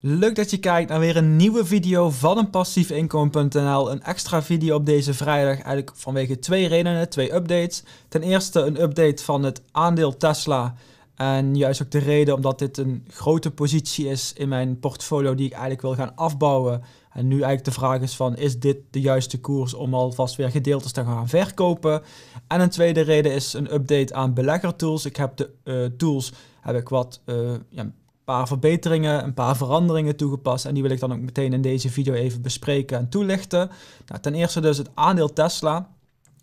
Leuk dat je kijkt naar weer een nieuwe video van een passiefinkomen.nl. Een extra video op deze vrijdag eigenlijk vanwege twee redenen, twee updates. Ten eerste een update van het aandeel Tesla. En juist ook de reden omdat dit een grote positie is in mijn portfolio die ik eigenlijk wil gaan afbouwen. En nu eigenlijk de vraag is van, is dit de juiste koers om alvast weer gedeeltes te gaan verkopen? En een tweede reden is een update aan beleggertools. Ik heb de eh, tools, heb ik wat... Eh, ja, paar verbeteringen, een paar veranderingen toegepast. En die wil ik dan ook meteen in deze video even bespreken en toelichten. Nou, ten eerste dus het aandeel Tesla.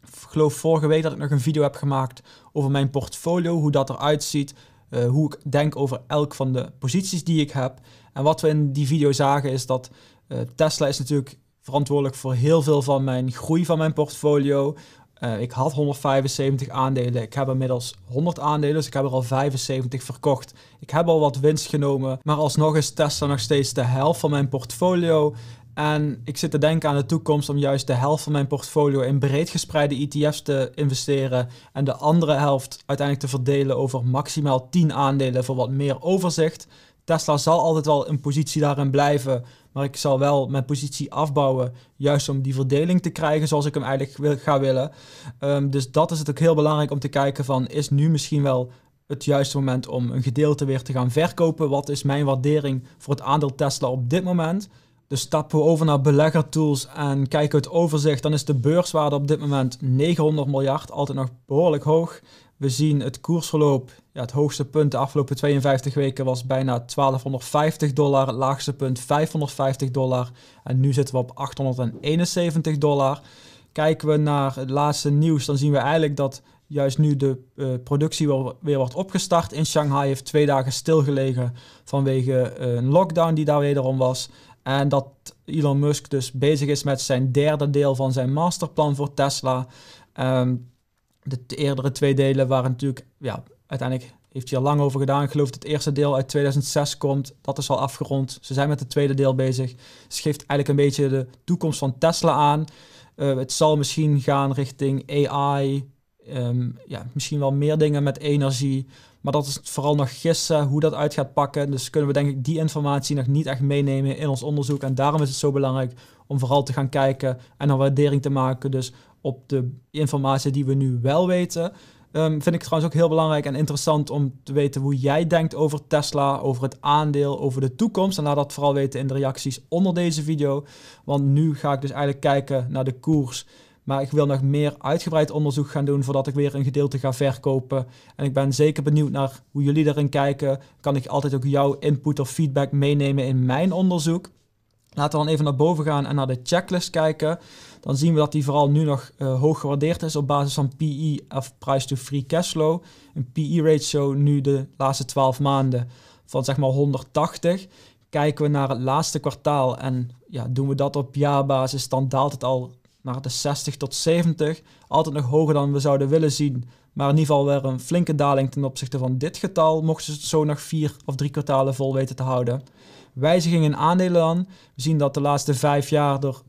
Ik geloof vorige week dat ik nog een video heb gemaakt over mijn portfolio, hoe dat eruit ziet. Eh, hoe ik denk over elk van de posities die ik heb. En wat we in die video zagen is dat eh, Tesla is natuurlijk verantwoordelijk voor heel veel van mijn groei van mijn portfolio. Eh, ik had 175 aandelen. Ik heb inmiddels 100 aandelen, dus ik heb er al 75 verkocht. Ik heb al wat winst genomen, maar alsnog is Tesla nog steeds de helft van mijn portfolio. En ik zit te denken aan de toekomst om juist de helft van mijn portfolio in breed gespreide ETF's te investeren en de andere helft uiteindelijk te verdelen over maximaal 10 aandelen voor wat meer overzicht. Tesla zal altijd wel een positie daarin blijven, maar ik zal wel mijn positie afbouwen. Juist om die verdeling te krijgen zoals ik hem eigenlijk wil, ga willen. Ehm, dus dat is het ook heel belangrijk om te kijken van is nu misschien wel het juiste moment om een gedeelte weer te gaan verkopen. Wat is mijn waardering voor het aandeel Tesla op dit moment? Dus stappen we over naar beleggertools en kijken het overzicht, dan is de beurswaarde op dit moment 900 miljard, altijd nog behoorlijk hoog. We zien het koersverloop. Ja, het hoogste punt de afgelopen 52 weken was bijna 1250 dollar. Het laagste punt 550 dollar. En nu zitten we op 871 dollar. Kijken we naar het laatste nieuws, dan zien we eigenlijk dat juist nu de eh, productie weer, weer, wordt opgestart. In Shanghai heeft twee dagen stilgelegen vanwege eh, een lockdown die daar wederom was. En dat Elon Musk dus bezig is met zijn derde deel van zijn masterplan voor Tesla. Um, de eerdere twee delen waren natuurlijk, ja, uiteindelijk heeft hij al lang over gedaan. Ik geloof dat het eerste deel uit 2006 komt. Dat is al afgerond. Ze zijn met het tweede deel bezig. Ze geeft eigenlijk een beetje de toekomst van Tesla aan. Eh, het zal misschien gaan richting AI, Ehm, ja, misschien wel meer dingen met energie. Maar dat is vooral nog gissen hoe dat uit gaat pakken. Dus kunnen we denk ik die informatie nog niet echt meenemen in ons onderzoek. En daarom is het zo belangrijk om vooral te gaan kijken en een waardering te maken. Dus op de informatie die we nu wel weten. Ehm, vind ik trouwens ook heel belangrijk en interessant om te weten hoe jij denkt over Tesla, over het aandeel, over de toekomst. En laat dat vooral weten in de reacties onder deze video. Want nu ga ik dus eigenlijk kijken naar de koers maar ik wil nog meer uitgebreid onderzoek gaan doen voordat ik weer een gedeelte ga verkopen. En ik ben zeker benieuwd naar hoe jullie erin kijken. Kan ik altijd ook jouw input of feedback meenemen in mijn onderzoek? Laten we dan even naar boven gaan en naar de checklist kijken. Dan zien we dat die vooral nu nog eh, hoog gewaardeerd is op basis van PE of Price to Free Cashflow. Een PE ratio nu de laatste 12 maanden van zeg maar 180. Kijken we naar het laatste kwartaal en ja, doen we dat op jaarbasis, dan daalt het al naar de 60 tot 70. Altijd nog hoger dan we zouden willen zien. Maar in ieder geval weer een flinke daling ten opzichte van dit getal, mochten ze het zo nog vier of drie kwartalen vol weten te houden. Wijzigingen in aandelen dan. We zien dat de laatste vijf jaar er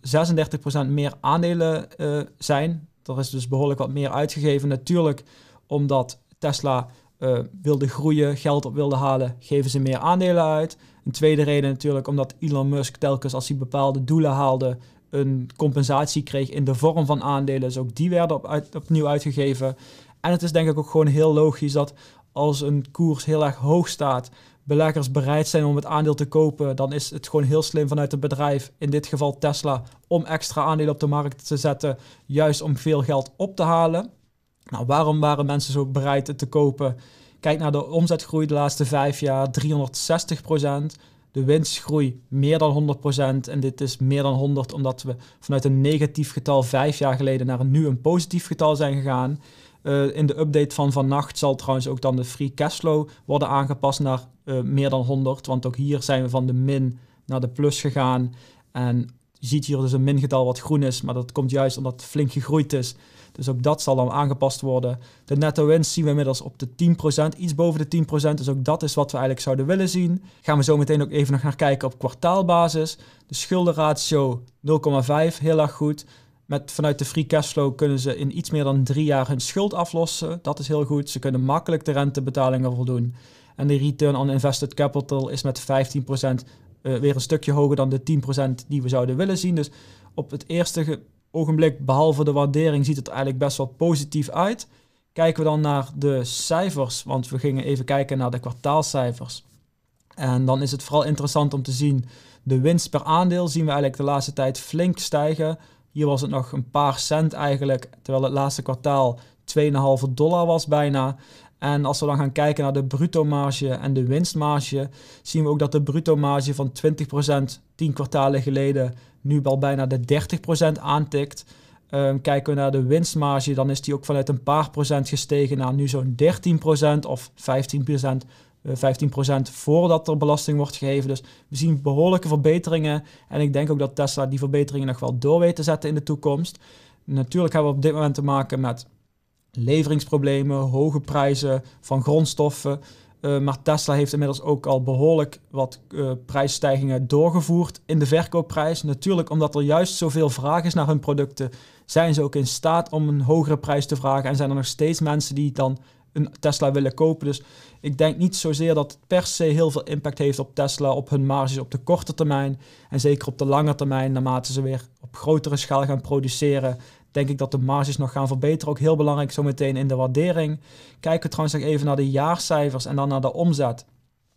36% meer aandelen eh, zijn. Er is dus behoorlijk wat meer uitgegeven. Natuurlijk omdat Tesla eh, wilde groeien, geld op wilde halen, geven ze meer aandelen uit. Een tweede reden natuurlijk omdat Elon Musk telkens als hij bepaalde doelen haalde, een compensatie kreeg in de vorm van aandelen. Dus ook die werden opnieuw uitgegeven. En het is denk ik ook gewoon heel logisch dat als een koers heel erg hoog staat, beleggers bereid zijn om het aandeel te kopen, dan is het gewoon heel slim vanuit het bedrijf, in dit geval Tesla, om extra aandelen op de markt te zetten, juist om veel geld op te halen. Nou, waarom waren mensen zo bereid te kopen? Kijk naar de omzetgroei de laatste vijf jaar, 360 procent de winstgroei meer dan 100%. En dit is meer dan 100 omdat we vanuit een negatief getal vijf jaar geleden naar nu een positief getal zijn gegaan. Eh, in de update van vannacht zal trouwens ook dan de free cashflow worden aangepast naar eh, meer dan 100. Want ook hier zijn we van de min naar de plus gegaan. En je ziet hier dus een mingetal wat groen is, maar dat komt juist omdat het flink gegroeid is. Dus ook dat zal dan aangepast worden. De netto winst zien we inmiddels op de 10%, iets boven de 10%. Dus ook dat is wat we eigenlijk zouden willen zien. Gaan we zo meteen ook even nog naar kijken op kwartaalbasis. De schuldenratio 0,5, heel erg goed. Met, vanuit de free cashflow kunnen ze in iets meer dan drie jaar hun schuld aflossen. Dat is heel goed. Ze kunnen makkelijk de rentebetalingen voldoen. En de return on invested capital is met 15% uh, eh, weer een stukje hoger dan de 10% die we zouden willen zien. Dus op het eerste ogenblik, behalve de waardering, ziet het eigenlijk best wel positief uit. Kijken we dan naar de cijfers, want we gingen even kijken naar de kwartaalcijfers. En dan is het vooral interessant om te zien, de winst per aandeel zien we eigenlijk de laatste tijd flink stijgen. Hier was het nog een paar cent eigenlijk, terwijl het laatste kwartaal 2,5 dollar was bijna. En als we dan gaan kijken naar de bruto marge en de winstmarge, zien we ook dat de bruto marge van 20% 10 kwartalen geleden nu al bijna de 30% aantikt. Ehm, kijken we naar de winstmarge, dan is die ook vanuit een paar procent gestegen naar nu zo'n 13% of 15%. 15% eh, voordat er belasting wordt gegeven. Dus we zien behoorlijke verbeteringen. En ik denk ook dat Tesla die verbeteringen nog wel door weet te zetten in de toekomst. Natuurlijk hebben we op dit moment te maken met leveringsproblemen, hoge prijzen van grondstoffen. Eh, maar Tesla heeft inmiddels ook al behoorlijk wat eh, prijsstijgingen doorgevoerd in de verkoopprijs. Natuurlijk, omdat er juist zoveel vraag is naar hun producten, zijn ze ook in staat om een hogere prijs te vragen. En zijn er nog steeds mensen die dan een Tesla willen kopen. Dus ik denk niet zozeer dat het per se heel veel impact heeft op Tesla, op hun marges op de korte termijn. En zeker op de lange termijn, naarmate ze weer op grotere schaal gaan produceren, denk ik dat de marges nog gaan verbeteren. Ook heel belangrijk zometeen in de waardering. Kijken we trouwens nog even naar de jaarcijfers en dan naar de omzet.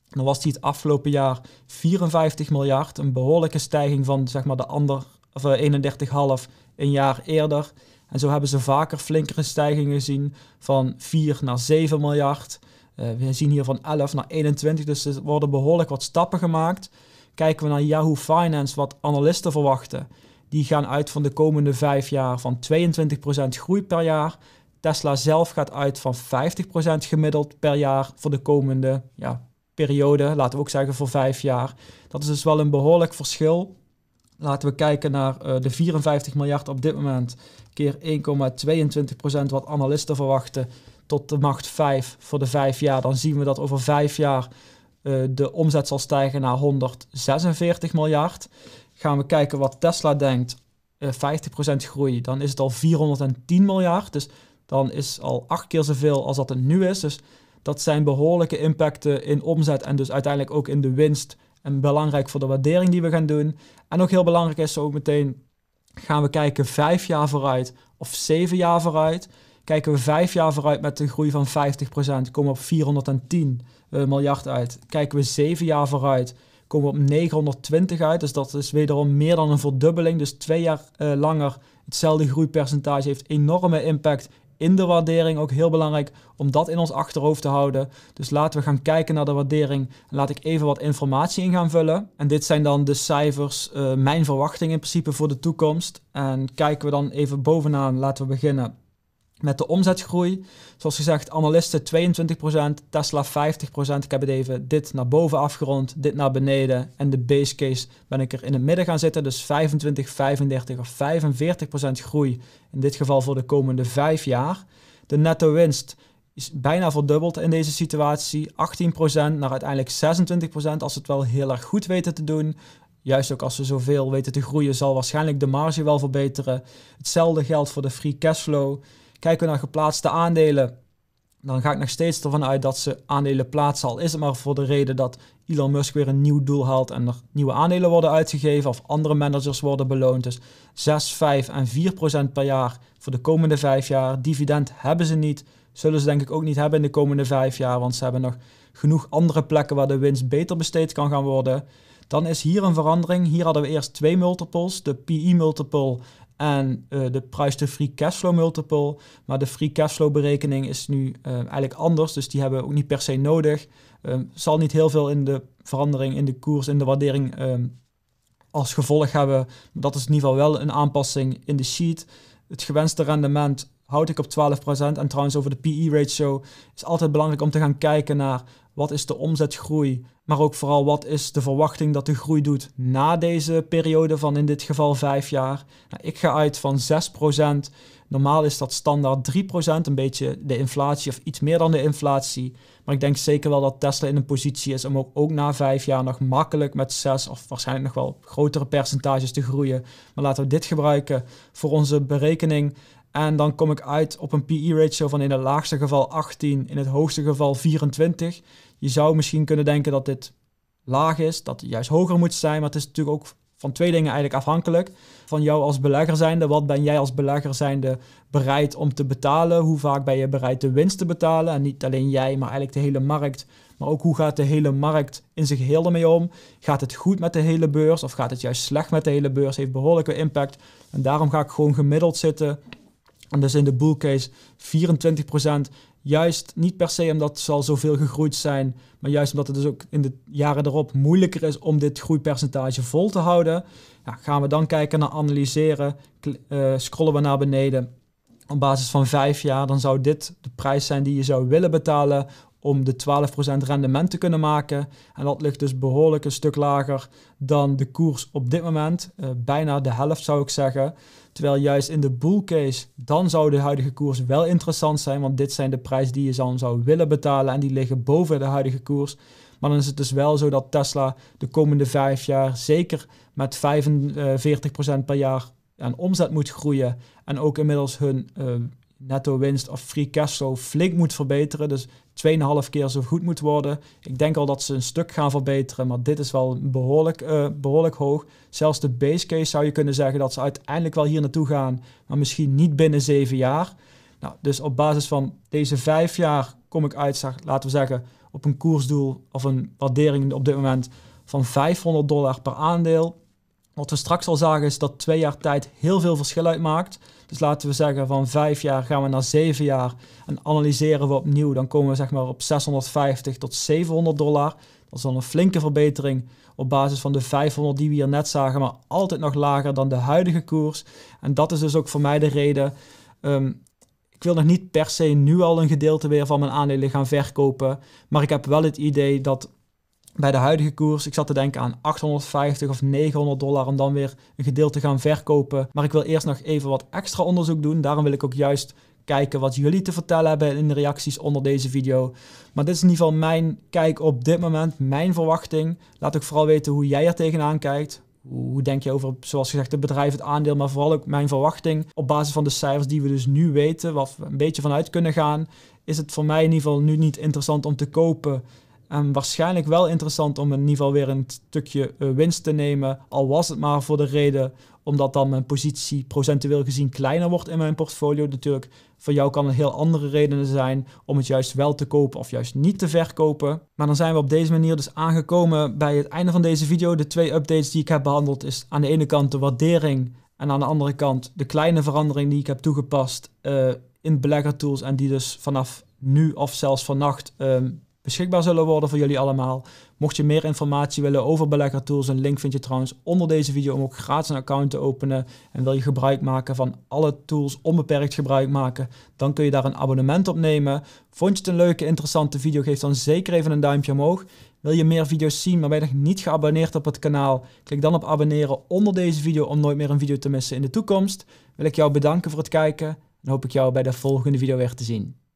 Dan was die het afgelopen jaar 54 miljard. Een behoorlijke stijging van zeg maar de ander, of 31,5 eh, een jaar eerder. En zo hebben ze vaker flinkere stijgingen gezien van 4 naar 7 miljard. Eh, we zien hier van 11 naar 21, dus er worden behoorlijk wat stappen gemaakt. Kijken we naar Yahoo Finance, wat analisten verwachten die gaan uit van de komende vijf jaar van 22% groei per jaar. Tesla zelf gaat uit van 50% gemiddeld per jaar voor de komende ja, periode, laten we ook zeggen voor vijf jaar. Dat is dus wel een behoorlijk verschil. Laten we kijken naar eh, de 54 miljard op dit moment, keer 1,22% wat analisten verwachten, tot de macht 5 voor de vijf jaar. Dan zien we dat over vijf jaar eh, de omzet zal stijgen naar 146 miljard. Gaan we kijken wat Tesla denkt, uh, eh, 50% groei, dan is het al 410 miljard. Dus dan is al acht keer zoveel als dat het nu is. Dus dat zijn behoorlijke impacten in omzet en dus uiteindelijk ook in de winst. En belangrijk voor de waardering die we gaan doen. En ook heel belangrijk is zo meteen, gaan we kijken vijf jaar vooruit of zeven jaar vooruit. Kijken we vijf jaar vooruit met een groei van 50%, komen we op 410 eh, miljard uit. Kijken we zeven jaar vooruit, komen we op 920 uit. Dus dat is wederom meer dan een verdubbeling. Dus twee jaar eh, langer hetzelfde groeipercentage heeft enorme impact in de waardering. Ook heel belangrijk om dat in ons achterhoofd te houden. Dus laten we gaan kijken naar de waardering. Laat ik even wat informatie in gaan vullen. En dit zijn dan de cijfers, eh, mijn verwachting in principe voor de toekomst. En kijken we dan even bovenaan. Laten we beginnen met de omzetgroei. Zoals gezegd, analisten 22%, Tesla 50%. Ik heb het even dit naar boven afgerond, dit naar beneden. En de base case ben ik er in het midden gaan zitten. Dus 25, 35 of 45% groei. In dit geval voor de komende vijf jaar. De netto winst is bijna verdubbeld in deze situatie. 18% naar uiteindelijk 26% als ze het wel heel erg goed weten te doen. Juist ook als we zoveel weten te groeien, zal waarschijnlijk de marge wel verbeteren. Hetzelfde geldt voor de free cashflow. Kijken we naar geplaatste aandelen, dan ga ik nog steeds ervan uit dat ze aandelen plaatsen. Al is het maar voor de reden dat Elon Musk weer een nieuw doel haalt en er nieuwe aandelen worden uitgegeven of andere managers worden beloond. Dus 6, 5 en 4 procent per jaar voor de komende vijf jaar. Dividend hebben ze niet. Zullen ze denk ik ook niet hebben in de komende vijf jaar, want ze hebben nog genoeg andere plekken waar de winst beter besteed kan gaan worden. Dan is hier een verandering. Hier hadden we eerst twee multiples. De PE-multiple en eh, de prijs to free cashflow multiple. Maar de free cashflow berekening is nu eh, eigenlijk anders, dus die hebben we ook niet per se nodig. Um, zal niet heel veel in de verandering in de koers, in de waardering ehm, als gevolg hebben. Dat is in ieder geval wel een aanpassing in de sheet. Het gewenste rendement houd ik op 12%. En trouwens over de PE-ratio is altijd belangrijk om te gaan kijken naar wat is de omzetgroei, maar ook vooral wat is de verwachting dat de groei doet na deze periode van in dit geval 5 jaar. Nou, ik ga uit van 6%. Normaal is dat standaard 3%, een beetje de inflatie of iets meer dan de inflatie. Maar ik denk zeker wel dat Tesla in een positie is om ook, ook na 5 jaar nog makkelijk met 6 of waarschijnlijk nog wel grotere percentages te groeien. Maar laten we dit gebruiken voor onze berekening. En dan kom ik uit op een PE-ratio van in het laagste geval 18, in het hoogste geval 24. Je zou misschien kunnen denken dat dit laag is, dat het juist hoger moet zijn, maar het is natuurlijk ook van twee dingen eigenlijk afhankelijk. Van jou als belegger zijnde, wat ben jij als belegger zijnde bereid om te betalen? Hoe vaak ben je bereid de winst te betalen? En niet alleen jij, maar eigenlijk de hele markt. Maar ook hoe gaat de hele markt in zich geheel ermee om? Gaat het goed met de hele beurs of gaat het juist slecht met de hele beurs? Heeft behoorlijke impact. En daarom ga ik gewoon gemiddeld zitten en dus in de bullcase 24%. Juist niet per se omdat ze al zoveel gegroeid zijn, maar juist omdat het dus ook in de jaren erop moeilijker is om dit groeipercentage vol te houden. Ja, gaan we dan kijken naar analyseren, eh, scrollen we naar beneden op basis van vijf jaar, dan zou dit de prijs zijn die je zou willen betalen om de 12% rendement te kunnen maken. En dat ligt dus behoorlijk een stuk lager dan de koers op dit moment. Eh, bijna de helft zou ik zeggen. Terwijl juist in de bull case, dan zou de huidige koers wel interessant zijn. Want dit zijn de prijzen die je dan zou willen betalen. En die liggen boven de huidige koers. Maar dan is het dus wel zo dat Tesla de komende vijf jaar zeker met 45% per jaar aan omzet moet groeien. En ook inmiddels hun eh, netto winst of free cash flow flink moet verbeteren. Dus 2,5 keer zo goed moet worden. Ik denk al dat ze een stuk gaan verbeteren, maar dit is wel behoorlijk, eh, behoorlijk hoog. Zelfs de base case zou je kunnen zeggen dat ze uiteindelijk wel hier naartoe gaan, maar misschien niet binnen 7 jaar. Nou, dus op basis van deze 5 jaar kom ik uit, laten we zeggen, op een koersdoel of een waardering op dit moment van 500 dollar per aandeel. Wat we straks al zagen is dat twee jaar tijd heel veel verschil uitmaakt. Dus laten we zeggen van vijf jaar gaan we naar zeven jaar en analyseren we opnieuw. Dan komen we zeg maar op 650 tot 700 dollar. Dat is dan een flinke verbetering op basis van de 500 die we hier net zagen, maar altijd nog lager dan de huidige koers. En dat is dus ook voor mij de reden. Ehm, ik wil nog niet per se nu al een gedeelte weer van mijn aandelen gaan verkopen. Maar ik heb wel het idee dat bij de huidige koers, ik zat te denken aan 850 of 900 dollar om dan weer een gedeelte gaan verkopen. Maar ik wil eerst nog even wat extra onderzoek doen. Daarom wil ik ook juist kijken wat jullie te vertellen hebben in de reacties onder deze video. Maar dit is in ieder geval mijn kijk op dit moment, mijn verwachting. Laat ook vooral weten hoe jij er tegenaan kijkt. Hoe denk je over, zoals gezegd, het bedrijf, het aandeel, maar vooral ook mijn verwachting. Op basis van de cijfers die we dus nu weten, wat we een beetje vanuit kunnen gaan, is het voor mij in ieder geval nu niet interessant om te kopen. En waarschijnlijk wel interessant om in ieder geval weer een stukje eh, winst te nemen. Al was het maar voor de reden omdat dan mijn positie procentueel gezien kleiner wordt in mijn portfolio. Natuurlijk, voor jou kan het heel andere redenen zijn om het juist wel te kopen of juist niet te verkopen. Maar dan zijn we op deze manier dus aangekomen bij het einde van deze video. De twee updates die ik heb behandeld is aan de ene kant de waardering en aan de andere kant de kleine verandering die ik heb toegepast uh, in tools. en die dus vanaf nu of zelfs vannacht ehm, beschikbaar zullen worden voor jullie allemaal. Mocht je meer informatie willen over tools, een link vind je trouwens onder deze video om ook gratis een account te openen. En wil je gebruik maken van alle tools, onbeperkt gebruik maken, dan kun je daar een abonnement op nemen. Vond je het een leuke, interessante video, geef dan zeker even een duimpje omhoog. Wil je meer video's zien, maar ben je nog niet geabonneerd op het kanaal? Klik dan op abonneren onder deze video om nooit meer een video te missen in de toekomst. Wil ik jou bedanken voor het kijken en hoop ik jou bij de volgende video weer te zien.